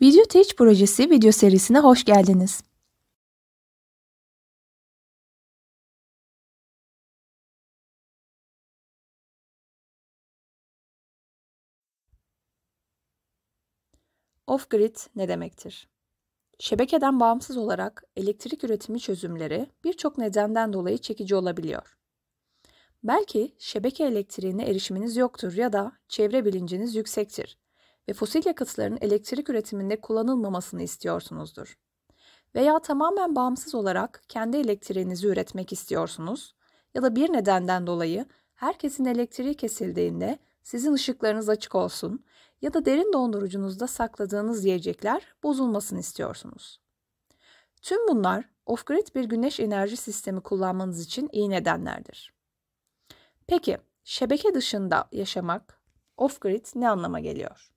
Video Teach projesi video serisine hoş geldiniz. Off-grid ne demektir? Şebekeden bağımsız olarak elektrik üretimi çözümleri birçok nedenden dolayı çekici olabiliyor. Belki şebeke elektriğine erişiminiz yoktur ya da çevre bilinciniz yüksektir ve fosil yakıtların elektrik üretiminde kullanılmamasını istiyorsunuzdur. Veya tamamen bağımsız olarak kendi elektriğinizi üretmek istiyorsunuz ya da bir nedenden dolayı herkesin elektriği kesildiğinde sizin ışıklarınız açık olsun ya da derin dondurucunuzda sakladığınız yiyecekler bozulmasın istiyorsunuz. Tüm bunlar off-grid bir güneş enerji sistemi kullanmanız için iyi nedenlerdir. Peki, şebeke dışında yaşamak off-grid ne anlama geliyor?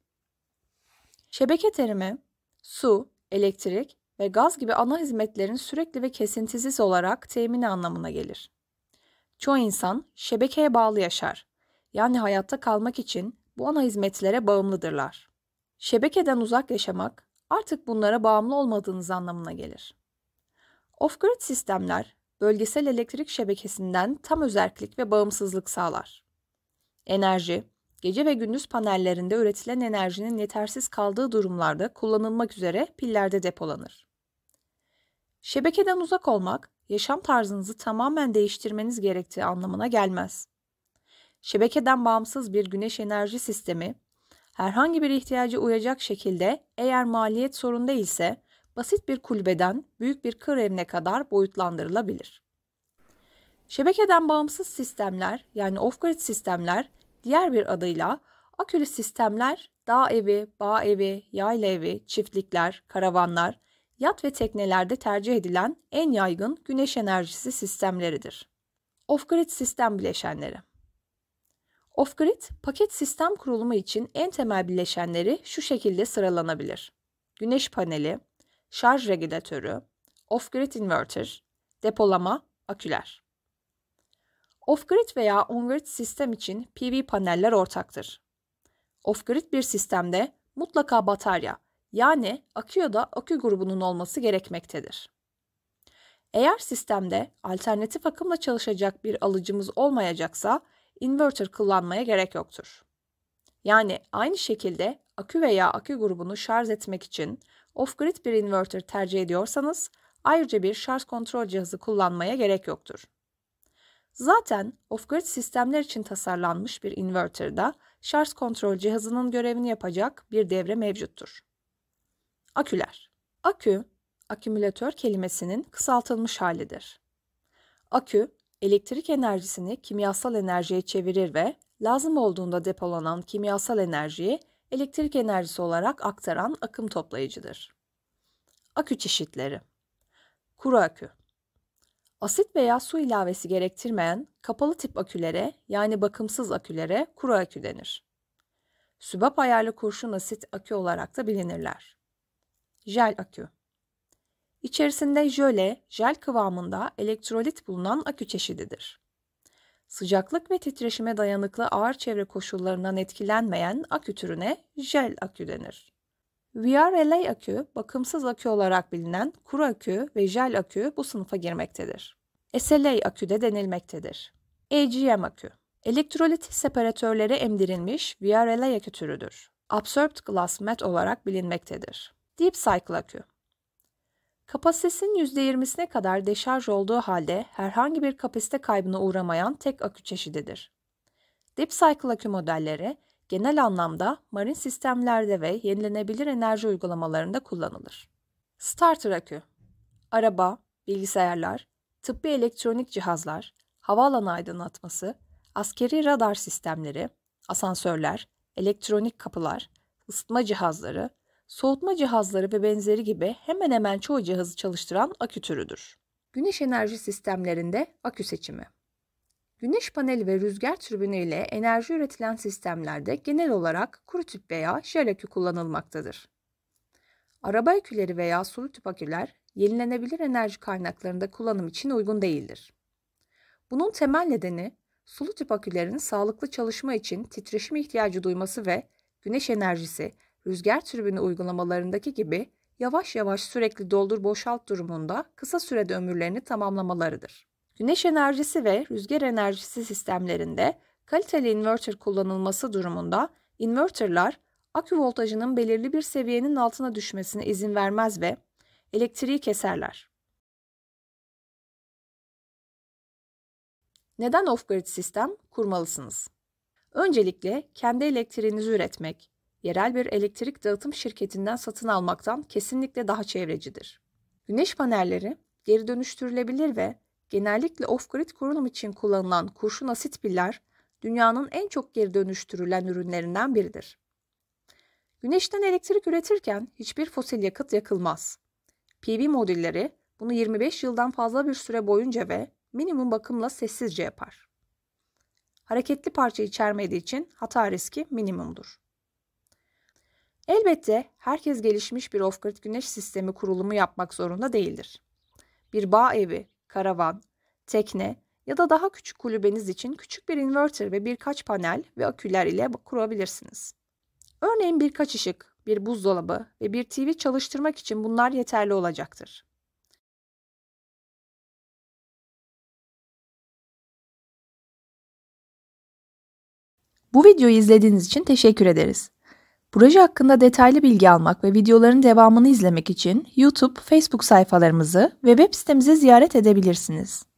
Şebeke terimi su, elektrik ve gaz gibi ana hizmetlerin sürekli ve kesintisiz olarak temini anlamına gelir. Çoğu insan şebekeye bağlı yaşar. Yani hayatta kalmak için bu ana hizmetlere bağımlıdırlar. Şebekeden uzak yaşamak artık bunlara bağımlı olmadığınız anlamına gelir. Off-grid sistemler bölgesel elektrik şebekesinden tam özerklik ve bağımsızlık sağlar. Enerji, Gece ve gündüz panellerinde üretilen enerjinin yetersiz kaldığı durumlarda kullanılmak üzere pillerde depolanır. Şebekeden uzak olmak, yaşam tarzınızı tamamen değiştirmeniz gerektiği anlamına gelmez. Şebekeden bağımsız bir güneş enerji sistemi, herhangi bir ihtiyacı uyacak şekilde eğer maliyet sorun değilse basit bir kulübeden büyük bir kır evine kadar boyutlandırılabilir. Şebekeden bağımsız sistemler yani off-grid sistemler Diğer bir adıyla akülü sistemler dağ evi, bağ evi, yayla evi, çiftlikler, karavanlar, yat ve teknelerde tercih edilen en yaygın güneş enerjisi sistemleridir. Off-grid sistem bileşenleri Off-grid paket sistem kurulumu için en temel bileşenleri şu şekilde sıralanabilir. Güneş paneli, şarj regülatörü, off-grid inverter, depolama, aküler. Off-grid veya on-grid sistem için PV paneller ortaktır. Off-grid bir sistemde mutlaka batarya yani akü ya da akü grubunun olması gerekmektedir. Eğer sistemde alternatif akımla çalışacak bir alıcımız olmayacaksa inverter kullanmaya gerek yoktur. Yani aynı şekilde akü veya akü grubunu şarj etmek için off-grid bir inverter tercih ediyorsanız ayrıca bir şarj kontrol cihazı kullanmaya gerek yoktur. Zaten off-grid sistemler için tasarlanmış bir inverter'da şarj kontrol cihazının görevini yapacak bir devre mevcuttur. Aküler Akü, akümülatör kelimesinin kısaltılmış halidir. Akü, elektrik enerjisini kimyasal enerjiye çevirir ve lazım olduğunda depolanan kimyasal enerjiyi elektrik enerjisi olarak aktaran akım toplayıcıdır. Akü çeşitleri Kuru akü Asit veya su ilavesi gerektirmeyen kapalı tip akülere yani bakımsız akülere kuru akü denir. Sübap ayarlı kurşun asit akü olarak da bilinirler. Jel akü İçerisinde jöle, jel kıvamında elektrolit bulunan akü çeşididir. Sıcaklık ve titreşime dayanıklı ağır çevre koşullarından etkilenmeyen akü türüne jel akü denir. VRLA akü, bakımsız akü olarak bilinen kuru akü ve jel akü bu sınıfa girmektedir. SLA akü de denilmektedir. AGM akü, elektrolit separatörleri emdirilmiş VRLA akü türüdür. Absorbed Glass Mat olarak bilinmektedir. Deep Cycle akü, Kapasitesinin %20'sine kadar deşarj olduğu halde herhangi bir kapasite kaybına uğramayan tek akü çeşididir. Deep Cycle akü modelleri genel anlamda marin sistemlerde ve yenilenebilir enerji uygulamalarında kullanılır. Starter akü Araba, bilgisayarlar, tıbbi elektronik cihazlar, havaalanı aydınlatması, askeri radar sistemleri, asansörler, elektronik kapılar, ısıtma cihazları, soğutma cihazları ve benzeri gibi hemen hemen çoğu cihazı çalıştıran akü türüdür. Güneş enerji sistemlerinde akü seçimi Güneş paneli ve rüzgar türbünü ile enerji üretilen sistemlerde genel olarak kuru tüp veya jel akü kullanılmaktadır. Araba aküleri veya sulu tüp aküler yenilenebilir enerji kaynaklarında kullanım için uygun değildir. Bunun temel nedeni sulu tüp akülerin sağlıklı çalışma için titreşim ihtiyacı duyması ve güneş enerjisi, rüzgar türbünü uygulamalarındaki gibi yavaş yavaş sürekli doldur boşalt durumunda kısa sürede ömürlerini tamamlamalarıdır. Güneş enerjisi ve rüzgar enerjisi sistemlerinde kaliteli inverter kullanılması durumunda inverterlar akü voltajının belirli bir seviyenin altına düşmesine izin vermez ve elektriği keserler. Neden off-grid sistem kurmalısınız? Öncelikle kendi elektriğinizi üretmek, yerel bir elektrik dağıtım şirketinden satın almaktan kesinlikle daha çevrecidir. Güneş panelleri geri dönüştürülebilir ve genellikle off-grid kurulum için kullanılan kurşun asit piller dünyanın en çok geri dönüştürülen ürünlerinden biridir. Güneşten elektrik üretirken hiçbir fosil yakıt yakılmaz. PV modülleri bunu 25 yıldan fazla bir süre boyunca ve minimum bakımla sessizce yapar. Hareketli parça içermediği için hata riski minimumdur. Elbette herkes gelişmiş bir off-grid güneş sistemi kurulumu yapmak zorunda değildir. Bir bağ evi karavan, tekne ya da daha küçük kulübeniz için küçük bir inverter ve birkaç panel ve aküler ile kurabilirsiniz. Örneğin birkaç ışık, bir buzdolabı ve bir TV çalıştırmak için bunlar yeterli olacaktır. Bu videoyu izlediğiniz için teşekkür ederiz. Proje hakkında detaylı bilgi almak ve videoların devamını izlemek için YouTube, Facebook sayfalarımızı ve web sitemizi ziyaret edebilirsiniz.